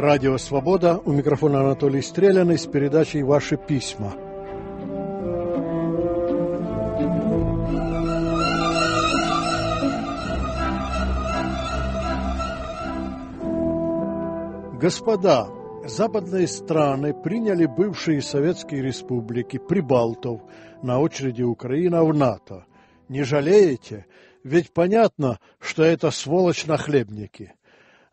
Радио «Свобода». У микрофона Анатолий Стреляный с передачей «Ваши письма». Господа, западные страны приняли бывшие советские республики, прибалтов, на очереди Украина в НАТО. Не жалеете? Ведь понятно, что это сволочь на хлебнике.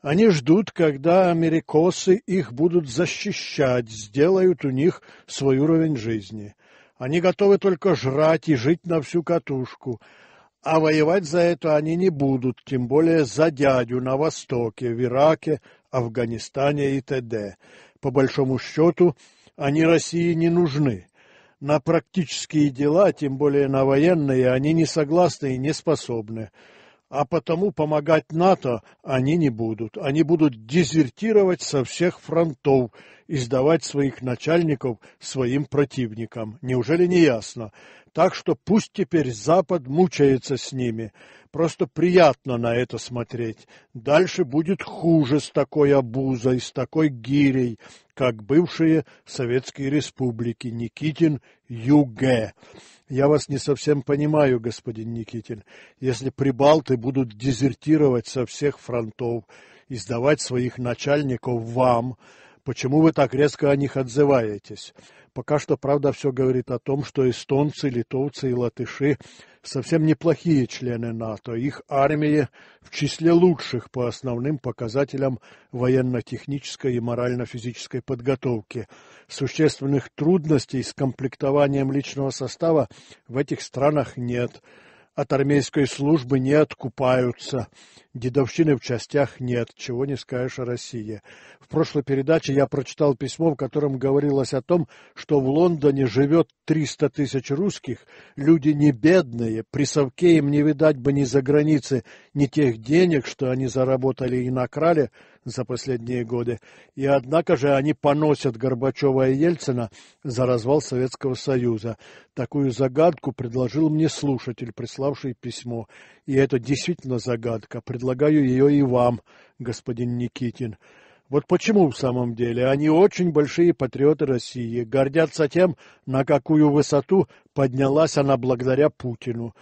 Они ждут, когда америкосы их будут защищать, сделают у них свой уровень жизни. Они готовы только жрать и жить на всю катушку. А воевать за это они не будут, тем более за дядю на Востоке, в Ираке, Афганистане и т.д. По большому счету, они России не нужны. На практические дела, тем более на военные, они не согласны и не способны а потому помогать НАТО они не будут. Они будут дезертировать со всех фронтов и сдавать своих начальников своим противникам. Неужели не ясно? Так что пусть теперь Запад мучается с ними. Просто приятно на это смотреть. Дальше будет хуже с такой обузой, с такой гирей, как бывшие советские республики Никитин ЮГ. Я вас не совсем понимаю, господин Никитин, если прибалты будут дезертировать со всех фронтов и сдавать своих начальников вам, Почему вы так резко о них отзываетесь? Пока что, правда, все говорит о том, что эстонцы, литовцы и латыши совсем неплохие члены НАТО. Их армии в числе лучших по основным показателям военно-технической и морально-физической подготовки. Существенных трудностей с комплектованием личного состава в этих странах нет. От армейской службы не откупаются. Дедовщины в частях нет, чего не скажешь о России. В прошлой передаче я прочитал письмо, в котором говорилось о том, что в Лондоне живет 300 тысяч русских, люди не бедные, при совке им не видать бы ни за границы, ни тех денег, что они заработали и накрали за последние годы. И однако же они поносят Горбачева и Ельцина за развал Советского Союза. Такую загадку предложил мне слушатель, приславший письмо. И это действительно загадка. Предложил предлагаю ее и вам, господин Никитин. Вот почему в самом деле они очень большие патриоты России, гордятся тем, на какую высоту поднялась она благодаря Путину.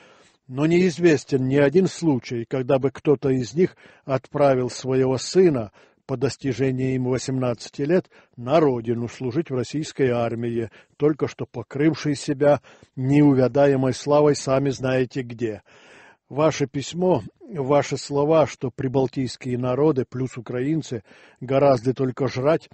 Но неизвестен ни один случай, когда бы кто-то из них отправил своего сына по достижении им 18 лет на родину служить в российской армии, только что покрывшей себя неувядаемой славой сами знаете где. Ваше письмо ваши слова, что прибалтийские народы плюс украинцы гораздо только жрать,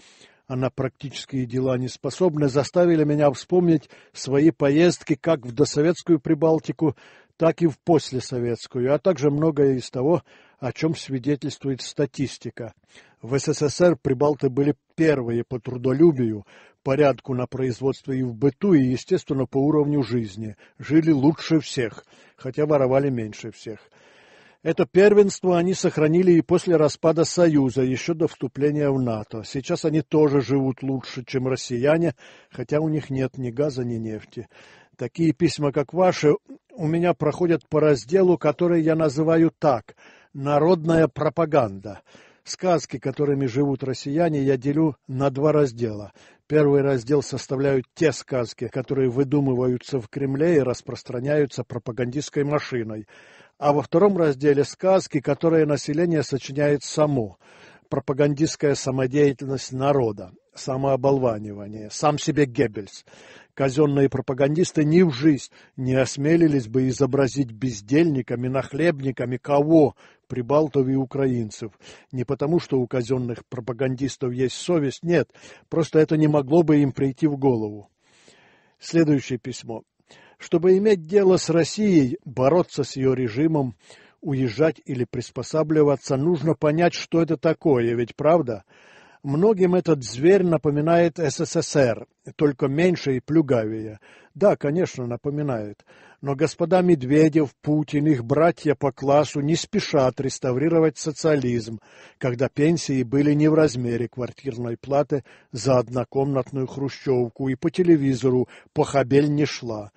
а на практические дела не способны, заставили меня вспомнить свои поездки как в досоветскую Прибалтику, так и в послесоветскую, а также многое из того, о чем свидетельствует статистика. В СССР прибалты были первые по трудолюбию, порядку на производстве и в быту, и, естественно, по уровню жизни. Жили лучше всех, хотя воровали меньше всех. Это первенство они сохранили и после распада Союза, еще до вступления в НАТО. Сейчас они тоже живут лучше, чем россияне, хотя у них нет ни газа, ни нефти. Такие письма, как ваши, у меня проходят по разделу, который я называю так «Народная пропаганда». Сказки, которыми живут россияне, я делю на два раздела. Первый раздел составляют те сказки, которые выдумываются в Кремле и распространяются пропагандистской машиной а во втором разделе сказки, которые население сочиняет само, пропагандистская самодеятельность народа, самооболванивание, сам себе Геббельс. Казенные пропагандисты ни в жизнь не осмелились бы изобразить бездельниками, нахлебниками кого, прибалтов и украинцев. Не потому, что у казенных пропагандистов есть совесть, нет, просто это не могло бы им прийти в голову. Следующее письмо чтобы иметь дело с Россией, бороться с ее режимом, уезжать или приспосабливаться, нужно понять, что это такое, ведь правда? Многим этот зверь напоминает СССР, только меньше и плюгавее. Да, конечно, напоминает. Но господа Медведев, Путин, их братья по классу не спешат реставрировать социализм, когда пенсии были не в размере квартирной платы за однокомнатную хрущевку и по телевизору похабель не шла.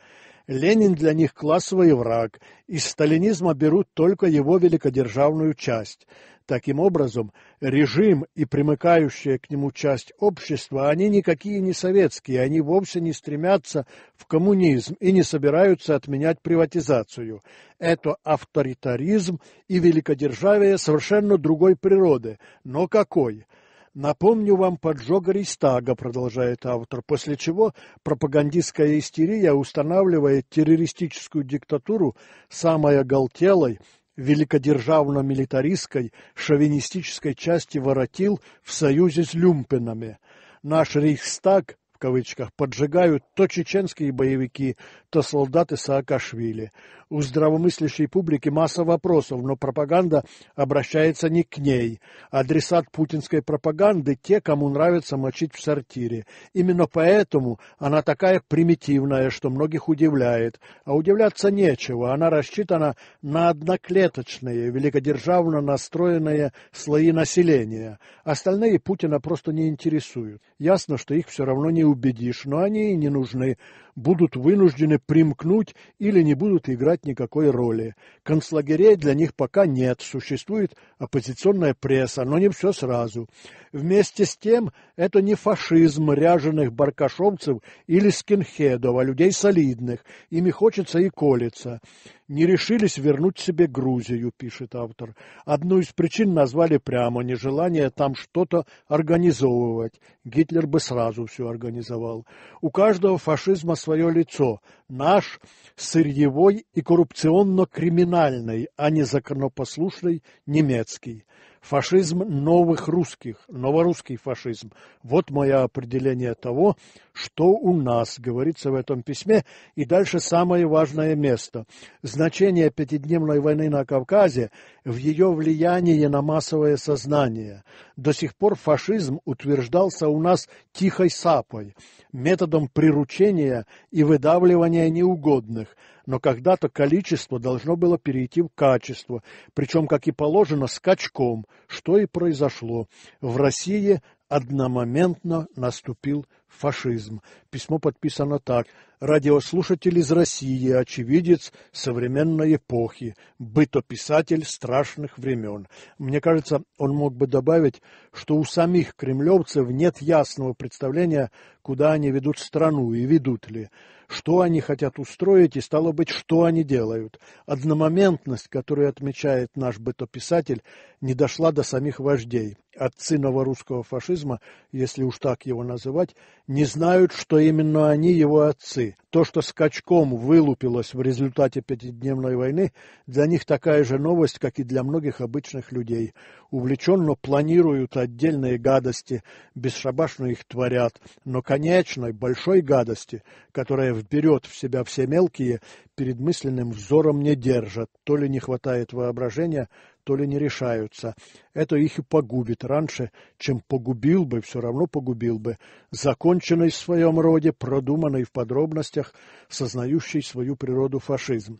Ленин для них классовый враг, из сталинизма берут только его великодержавную часть. Таким образом, режим и примыкающая к нему часть общества, они никакие не советские, они вовсе не стремятся в коммунизм и не собираются отменять приватизацию. Это авторитаризм и великодержавие совершенно другой природы. Но какой? – Напомню вам поджог Рейстага, продолжает автор, после чего пропагандистская истерия устанавливает террористическую диктатуру самой оголтелой, великодержавно-милитаристской, шовинистической части воротил в союзе с люмпинами. Наш Рейхстаг в кавычках, поджигают то чеченские боевики, то солдаты Саакашвили у здравомыслящей публики масса вопросов, но пропаганда обращается не к ней. Адресат путинской пропаганды – те, кому нравится мочить в сортире. Именно поэтому она такая примитивная, что многих удивляет. А удивляться нечего, она рассчитана на одноклеточные, великодержавно настроенные слои населения. Остальные Путина просто не интересуют. Ясно, что их все равно не убедишь, но они и не нужны. Будут вынуждены примкнуть или не будут играть никакой роли. Концлагерей для них пока нет, существует оппозиционная пресса, но не все сразу. Вместе с тем, это не фашизм ряженых баркашовцев или скинхедов, а людей солидных. Ими хочется и колется не решились вернуть себе Грузию, пишет автор. Одну из причин назвали прямо нежелание там что-то организовывать. Гитлер бы сразу все организовал. У каждого фашизма свое лицо. Наш сырьевой и коррупционно-криминальный, а не законопослушный немецкий фашизм новых русских, новорусский фашизм. Вот мое определение того, что у нас говорится в этом письме. И дальше самое важное место. Значение пятидневной войны на Кавказе в ее влиянии на массовое сознание. До сих пор фашизм утверждался у нас тихой сапой, методом приручения и выдавливания неугодных – но когда-то количество должно было перейти в качество, причем, как и положено, скачком, что и произошло. В России одномоментно наступил фашизм. Письмо подписано так. Радиослушатель из России, очевидец современной эпохи, бытописатель страшных времен. Мне кажется, он мог бы добавить, что у самих кремлевцев нет ясного представления, куда они ведут страну и ведут ли что они хотят устроить и, стало быть, что они делают. Одномоментность, которую отмечает наш бытописатель, не дошла до самих вождей. Отцы новорусского фашизма, если уж так его называть, не знают, что именно они его отцы. То, что скачком вылупилось в результате пятидневной войны, для них такая же новость, как и для многих обычных людей. Увлеченно планируют отдельные гадости, бесшабашно их творят, но конечной, большой гадости, которая вберет в себя все мелкие, перед мысленным взором не держат, то ли не хватает воображения, то ли не решаются. Это их и погубит раньше, чем погубил бы, все равно погубил бы, законченный в своем роде, продуманный в подробностях, сознающий свою природу фашизм.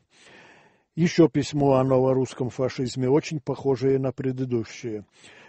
Еще письмо о новорусском фашизме, очень похожее на предыдущее.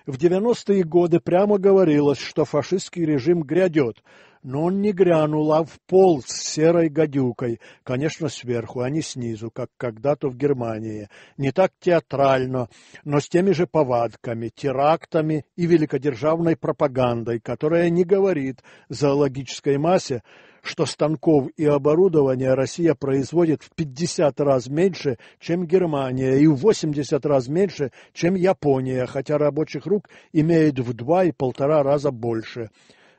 В 90-е годы прямо говорилось, что фашистский режим грядет, но он не грянул, а вполз с серой гадюкой, конечно, сверху, а не снизу, как когда-то в Германии. Не так театрально, но с теми же повадками, терактами и великодержавной пропагандой, которая не говорит зоологической массе, что станков и оборудования Россия производит в 50 раз меньше, чем Германия, и в 80 раз меньше, чем Япония, хотя рабочих рук имеет в два и полтора раза больше.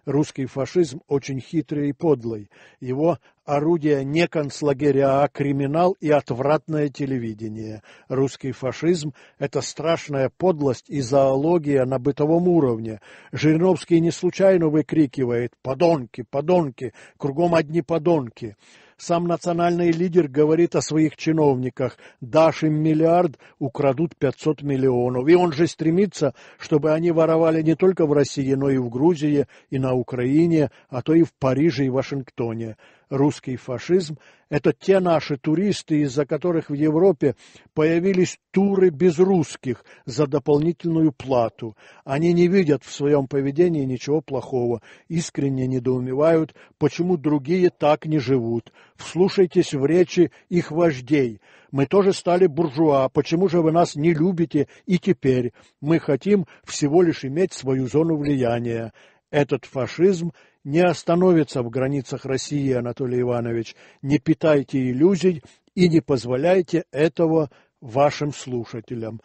Русский фашизм очень хитрый и подлый. Его орудия не концлагеря, а криминал и отвратное телевидение. Русский фашизм – это страшная подлость и зоология на бытовом уровне. Жириновский не случайно выкрикивает «Подонки, подонки, кругом одни подонки». Сам национальный лидер говорит о своих чиновниках. Дашь им миллиард, украдут 500 миллионов. И он же стремится, чтобы они воровали не только в России, но и в Грузии, и на Украине, а то и в Париже и Вашингтоне русский фашизм, это те наши туристы, из-за которых в Европе появились туры без русских за дополнительную плату. Они не видят в своем поведении ничего плохого, искренне недоумевают, почему другие так не живут. Вслушайтесь в речи их вождей. Мы тоже стали буржуа, почему же вы нас не любите и теперь? Мы хотим всего лишь иметь свою зону влияния. Этот фашизм не остановится в границах России, Анатолий Иванович. Не питайте иллюзий и не позволяйте этого вашим слушателям.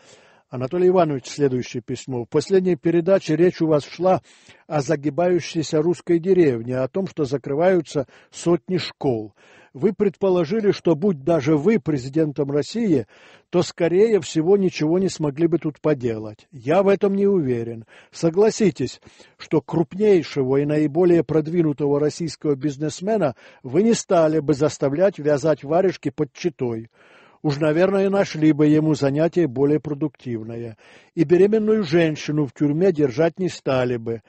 Анатолий Иванович, следующее письмо. В последней передаче речь у вас шла о загибающейся русской деревне, о том, что закрываются сотни школ вы предположили, что будь даже вы президентом России, то, скорее всего, ничего не смогли бы тут поделать. Я в этом не уверен. Согласитесь, что крупнейшего и наиболее продвинутого российского бизнесмена вы не стали бы заставлять вязать варежки под читой. Уж, наверное, нашли бы ему занятие более продуктивное. И беременную женщину в тюрьме держать не стали бы.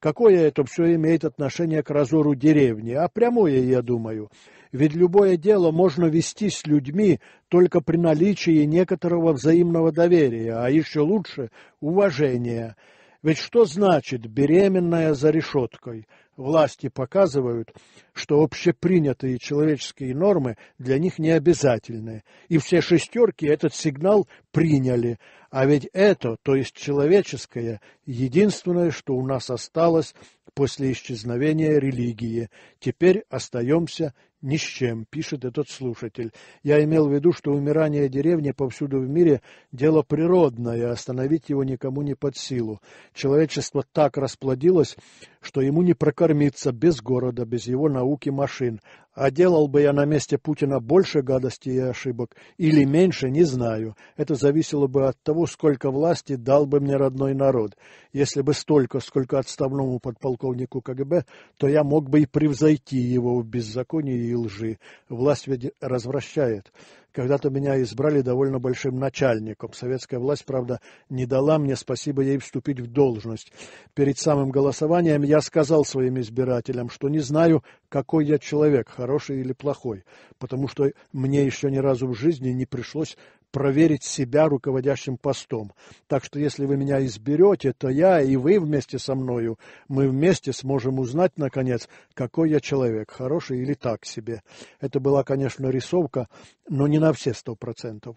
Какое это все имеет отношение к разору деревни? А прямое, я думаю ведь любое дело можно вести с людьми только при наличии некоторого взаимного доверия, а еще лучше – уважения. Ведь что значит «беременная за решеткой»? Власти показывают, что общепринятые человеческие нормы для них не обязательны, и все шестерки этот сигнал приняли, а ведь это, то есть человеческое, единственное, что у нас осталось после исчезновения религии. Теперь остаемся ни с чем, пишет этот слушатель. Я имел в виду, что умирание деревни повсюду в мире – дело природное, остановить его никому не под силу. Человечество так расплодилось, что ему не прокормиться без города, без его науки машин. А делал бы я на месте Путина больше гадостей и ошибок или меньше, не знаю. Это зависело бы от того, сколько власти дал бы мне родной народ. Если бы столько, сколько отставному подполковнику КГБ, то я мог бы и превзойти его в беззаконии и лжи. Власть ведь развращает. Когда-то меня избрали довольно большим начальником. Советская власть, правда, не дала мне, спасибо ей, вступить в должность. Перед самым голосованием я сказал своим избирателям, что не знаю, какой я человек, хороший или плохой, потому что мне еще ни разу в жизни не пришлось проверить себя руководящим постом. Так что если вы меня изберете, то я и вы вместе со мною, мы вместе сможем узнать, наконец, какой я человек, хороший или так себе. Это была, конечно, рисовка, но не на все сто процентов.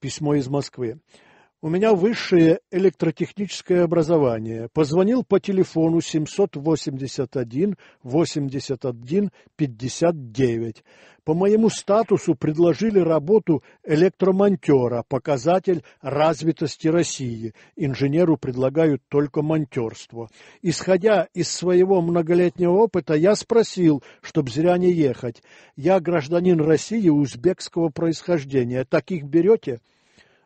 Письмо из Москвы. У меня высшее электротехническое образование. Позвонил по телефону 781-81-59. По моему статусу предложили работу электромонтера, показатель развитости России. Инженеру предлагают только монтерство. Исходя из своего многолетнего опыта, я спросил, чтобы зря не ехать. Я гражданин России узбекского происхождения. Таких берете? —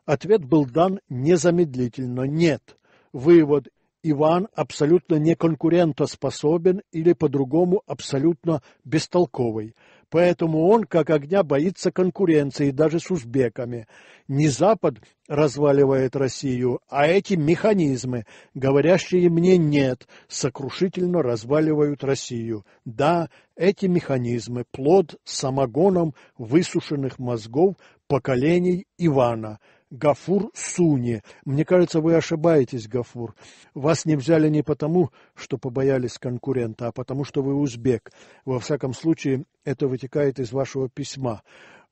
Ответ был дан незамедлительно «нет». Вывод Иван абсолютно неконкурентоспособен или по-другому абсолютно бестолковый. Поэтому он, как огня, боится конкуренции даже с узбеками. Не Запад разваливает Россию, а эти механизмы, говорящие мне «нет», сокрушительно разваливают Россию. Да, эти механизмы – плод самогоном высушенных мозгов поколений Ивана – Гафур Суни. Мне кажется, вы ошибаетесь, Гафур. Вас не взяли не потому, что побоялись конкурента, а потому, что вы узбек. Во всяком случае, это вытекает из вашего письма.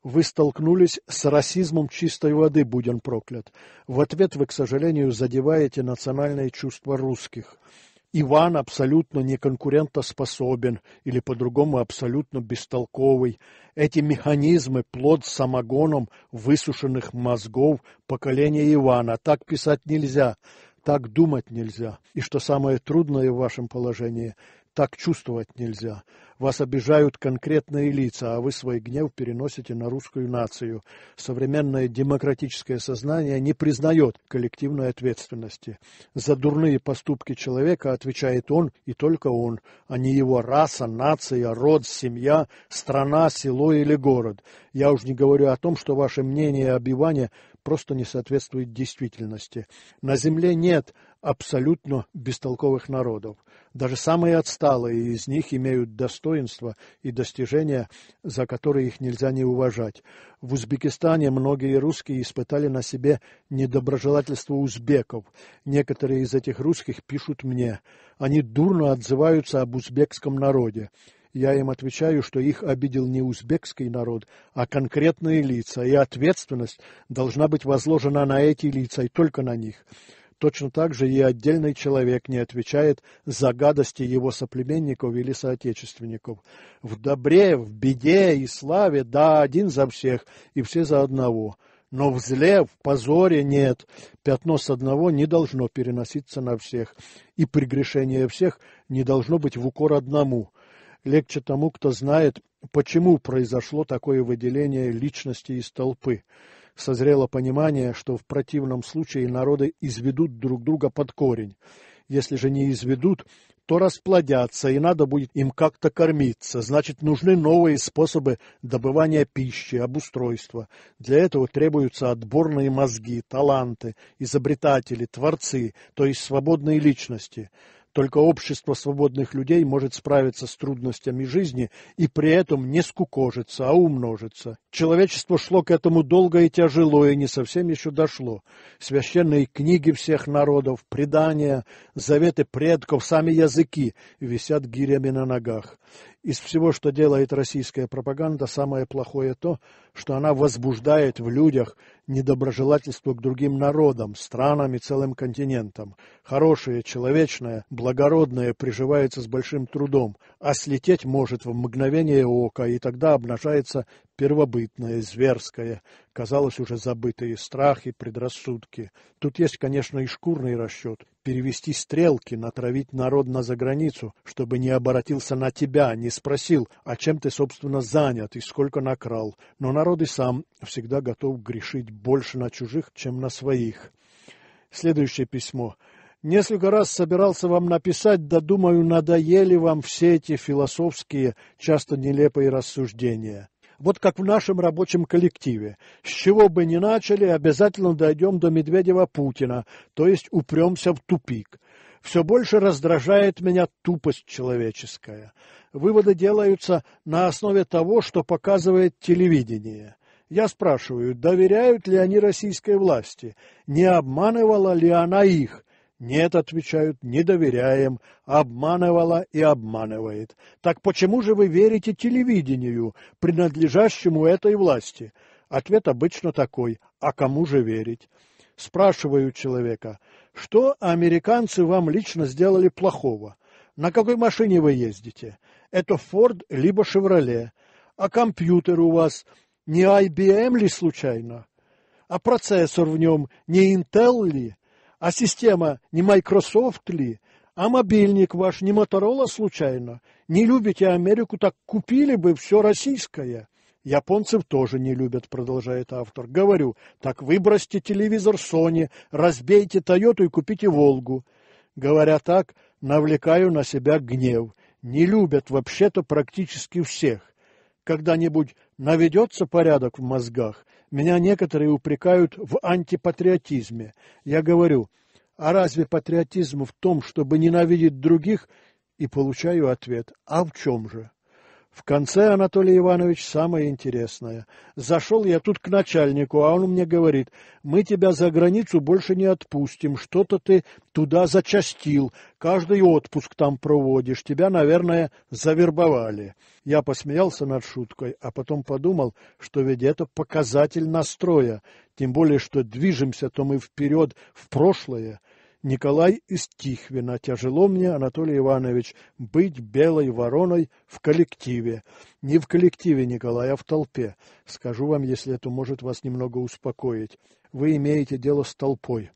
Вы столкнулись с расизмом чистой воды, будь он проклят. В ответ вы, к сожалению, задеваете национальные чувства русских. Иван абсолютно неконкурентоспособен или по-другому абсолютно бестолковый. Эти механизмы – плод самогоном высушенных мозгов поколения Ивана. Так писать нельзя, так думать нельзя. И что самое трудное в вашем положении – так чувствовать нельзя. Вас обижают конкретные лица, а вы свой гнев переносите на русскую нацию. Современное демократическое сознание не признает коллективной ответственности. За дурные поступки человека отвечает он и только он, а не его раса, нация, род, семья, страна, село или город. Я уж не говорю о том, что ваше мнение об Иване просто не соответствует действительности. На земле нет абсолютно бестолковых народов. Даже самые отсталые из них имеют достоинства и достижения, за которые их нельзя не уважать. В Узбекистане многие русские испытали на себе недоброжелательство узбеков. Некоторые из этих русских пишут мне. Они дурно отзываются об узбекском народе. Я им отвечаю, что их обидел не узбекский народ, а конкретные лица, и ответственность должна быть возложена на эти лица и только на них. Точно так же и отдельный человек не отвечает за гадости его соплеменников или соотечественников. В добре, в беде и славе, да, один за всех, и все за одного. Но в зле, в позоре нет. Пятно с одного не должно переноситься на всех, и прегрешение всех не должно быть в укор одному. Легче тому, кто знает, почему произошло такое выделение личности из толпы созрело понимание, что в противном случае народы изведут друг друга под корень. Если же не изведут, то расплодятся, и надо будет им как-то кормиться. Значит, нужны новые способы добывания пищи, обустройства. Для этого требуются отборные мозги, таланты, изобретатели, творцы, то есть свободные личности. Только общество свободных людей может справиться с трудностями жизни и при этом не скукожиться, а умножиться. Человечество шло к этому долго и тяжело, и не совсем еще дошло. Священные книги всех народов, предания, заветы предков, сами языки висят гирями на ногах. Из всего, что делает российская пропаганда, самое плохое то, что она возбуждает в людях недоброжелательство к другим народам, странам и целым континентам. Хорошее, человечное, благородное приживается с большим трудом, а слететь может в мгновение ока, и тогда обнажается первобытное, зверское, казалось, уже забытые страхи, предрассудки. Тут есть, конечно, и шкурный расчет. Перевести стрелки, натравить народ на заграницу, чтобы не оборотился на тебя, не спросил, а чем ты, собственно, занят и сколько накрал. Но народ и сам всегда готов грешить больше на чужих, чем на своих. Следующее письмо. Несколько раз собирался вам написать, да, думаю, надоели вам все эти философские, часто нелепые рассуждения. Вот как в нашем рабочем коллективе. С чего бы ни начали, обязательно дойдем до Медведева-Путина, то есть упремся в тупик. Все больше раздражает меня тупость человеческая. Выводы делаются на основе того, что показывает телевидение. Я спрашиваю, доверяют ли они российской власти, не обманывала ли она их, нет, отвечают, не доверяем, обманывала и обманывает. Так почему же вы верите телевидению, принадлежащему этой власти? Ответ обычно такой, а кому же верить? Спрашиваю человека, что американцы вам лично сделали плохого? На какой машине вы ездите? Это Ford либо Шевроле. А компьютер у вас не IBM ли случайно? А процессор в нем не Intel ли? А система не Microsoft ли? А мобильник ваш не Моторола случайно? Не любите Америку, так купили бы все российское. Японцев тоже не любят, продолжает автор. Говорю, так выбросьте телевизор Sony, разбейте Тойоту и купите Волгу. Говоря так, навлекаю на себя гнев. Не любят вообще-то практически всех. Когда-нибудь наведется порядок в мозгах, меня некоторые упрекают в антипатриотизме. Я говорю, а разве патриотизм в том, чтобы ненавидеть других? И получаю ответ, а в чем же? В конце, Анатолий Иванович, самое интересное. Зашел я тут к начальнику, а он мне говорит, мы тебя за границу больше не отпустим, что-то ты туда зачастил, каждый отпуск там проводишь, тебя, наверное, завербовали. Я посмеялся над шуткой, а потом подумал, что ведь это показатель настроя, тем более, что движемся-то мы вперед в прошлое – Николай из Тихвина. Тяжело мне, Анатолий Иванович, быть белой вороной в коллективе. Не в коллективе, Николай, а в толпе. Скажу вам, если это может вас немного успокоить. Вы имеете дело с толпой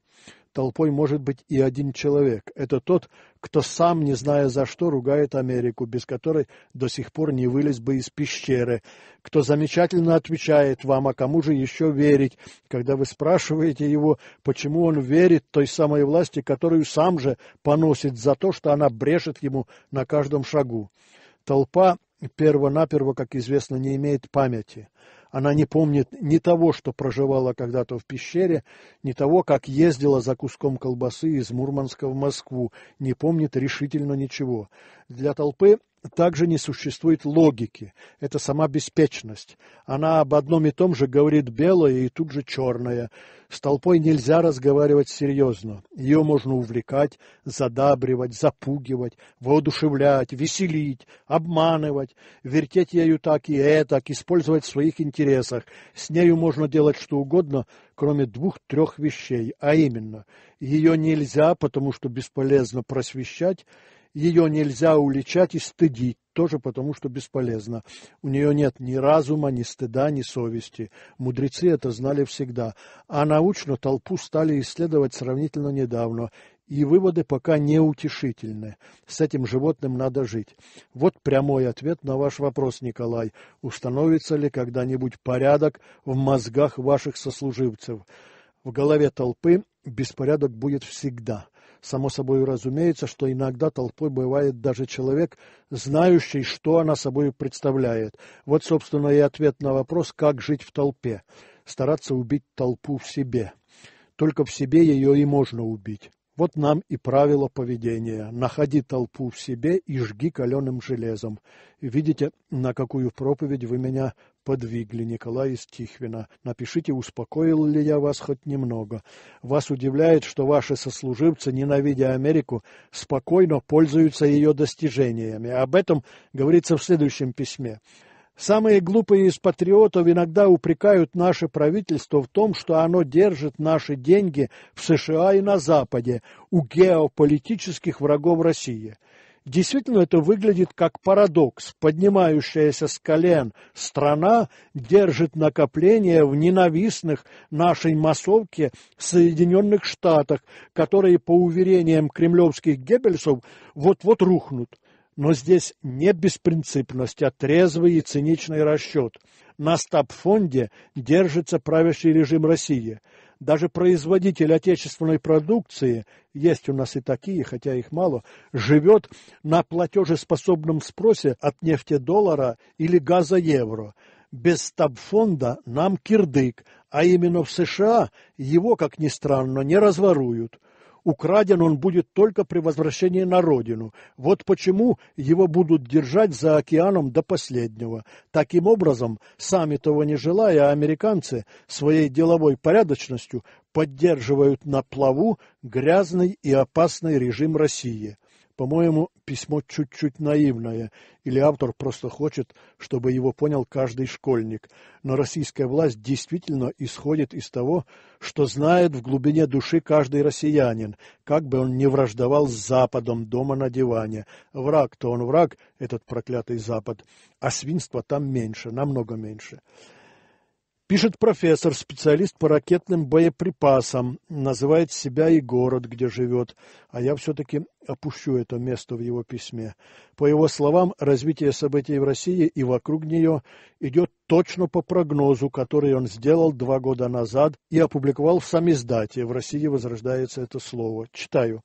толпой может быть и один человек. Это тот, кто сам, не зная за что, ругает Америку, без которой до сих пор не вылез бы из пещеры. Кто замечательно отвечает вам, а кому же еще верить, когда вы спрашиваете его, почему он верит той самой власти, которую сам же поносит за то, что она брешет ему на каждом шагу. Толпа перво-наперво, как известно, не имеет памяти. Она не помнит ни того, что проживала когда-то в пещере, ни того, как ездила за куском колбасы из Мурманска в Москву, не помнит решительно ничего. Для толпы также не существует логики. Это сама беспечность. Она об одном и том же говорит белое и тут же черное. С толпой нельзя разговаривать серьезно. Ее можно увлекать, задабривать, запугивать, воодушевлять, веселить, обманывать, вертеть ею так и этак, использовать в своих интересах. С нею можно делать что угодно, кроме двух-трех вещей, а именно, ее нельзя, потому что бесполезно просвещать, ее нельзя уличать и стыдить, тоже потому что бесполезно. У нее нет ни разума, ни стыда, ни совести. Мудрецы это знали всегда. А научно толпу стали исследовать сравнительно недавно, и выводы пока неутешительны. С этим животным надо жить. Вот прямой ответ на ваш вопрос, Николай. Установится ли когда-нибудь порядок в мозгах ваших сослуживцев? В голове толпы беспорядок будет всегда – Само собой разумеется, что иногда толпой бывает даже человек, знающий, что она собой представляет. Вот, собственно, и ответ на вопрос, как жить в толпе. Стараться убить толпу в себе. Только в себе ее и можно убить. Вот нам и правило поведения. Находи толпу в себе и жги каленым железом. Видите, на какую проповедь вы меня подвигли Николая Тихвина. Напишите, успокоил ли я вас хоть немного. Вас удивляет, что ваши сослуживцы, ненавидя Америку, спокойно пользуются ее достижениями. Об этом говорится в следующем письме. Самые глупые из патриотов иногда упрекают наше правительство в том, что оно держит наши деньги в США и на Западе у геополитических врагов России – Действительно, это выглядит как парадокс. Поднимающаяся с колен страна держит накопление в ненавистных нашей массовке Соединенных Штатах, которые, по уверениям кремлевских геббельсов, вот-вот рухнут. Но здесь не беспринципность, а трезвый и циничный расчет. На стабфонде держится правящий режим России – даже производитель отечественной продукции, есть у нас и такие, хотя их мало, живет на платежеспособном спросе от нефтедоллара или газа евро. Без стабфонда нам кирдык, а именно в США его, как ни странно, не разворуют украден он будет только при возвращении на родину. Вот почему его будут держать за океаном до последнего. Таким образом, сами того не желая, американцы своей деловой порядочностью поддерживают на плаву грязный и опасный режим России – по-моему, письмо чуть-чуть наивное, или автор просто хочет, чтобы его понял каждый школьник. Но российская власть действительно исходит из того, что знает в глубине души каждый россиянин, как бы он ни враждовал с Западом дома на диване. Враг-то он враг, этот проклятый Запад, а свинства там меньше, намного меньше. Пишет профессор, специалист по ракетным боеприпасам, называет себя и город, где живет, а я все-таки опущу это место в его письме. По его словам, развитие событий в России и вокруг нее идет точно по прогнозу, который он сделал два года назад и опубликовал в самиздате. В России возрождается это слово. Читаю.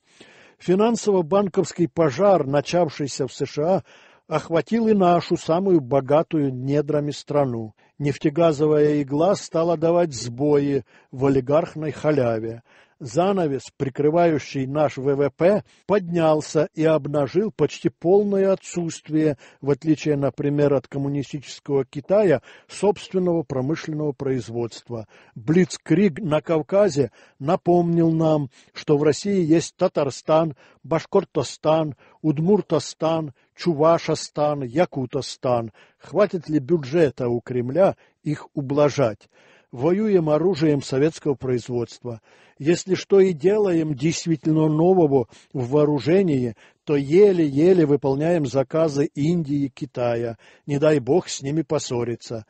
Финансово-банковский пожар, начавшийся в США, охватил и нашу, самую богатую недрами страну. Нефтегазовая игла стала давать сбои в олигархной халяве занавес, прикрывающий наш ВВП, поднялся и обнажил почти полное отсутствие, в отличие, например, от коммунистического Китая, собственного промышленного производства. Блицкриг на Кавказе напомнил нам, что в России есть Татарстан, Башкортостан, Удмуртостан, Чувашостан, Якутостан. Хватит ли бюджета у Кремля их ублажать? воюем оружием советского производства. Если что и делаем действительно нового в вооружении, то еле-еле выполняем заказы Индии и Китая. Не дай бог с ними поссориться.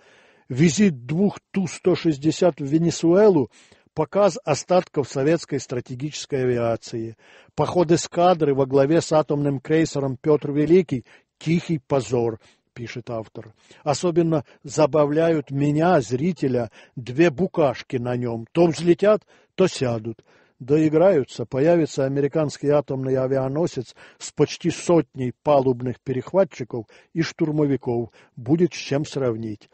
Визит двух Ту-160 в Венесуэлу показ остатков советской стратегической авиации. Поход эскадры во главе с атомным крейсером «Петр Великий» – тихий позор пишет автор. Особенно забавляют меня, зрителя, две букашки на нем. То взлетят, то сядут. Доиграются, появится американский атомный авианосец с почти сотней палубных перехватчиков и штурмовиков. Будет с чем сравнить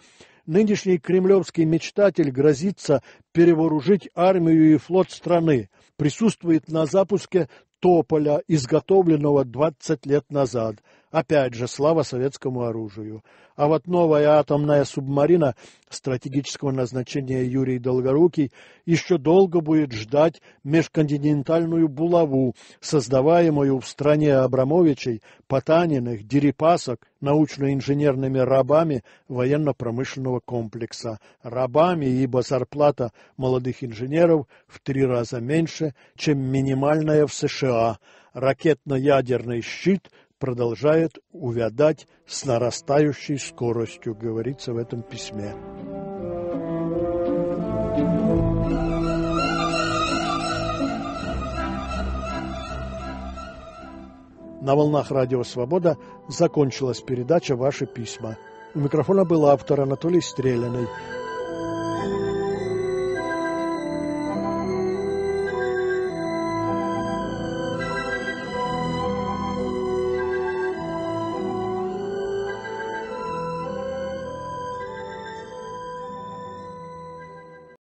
нынешний кремлевский мечтатель грозится перевооружить армию и флот страны, присутствует на запуске «Тополя», изготовленного 20 лет назад – Опять же, слава советскому оружию. А вот новая атомная субмарина стратегического назначения Юрий Долгорукий еще долго будет ждать межконтинентальную булаву, создаваемую в стране Абрамовичей, Потаниных, Дерипасок, научно-инженерными рабами военно-промышленного комплекса. Рабами, ибо зарплата молодых инженеров в три раза меньше, чем минимальная в США. Ракетно-ядерный щит – продолжает увядать с нарастающей скоростью, говорится в этом письме. На волнах Радио Свобода закончилась передача «Ваши письма». У микрофона был автор Анатолий Стреляный.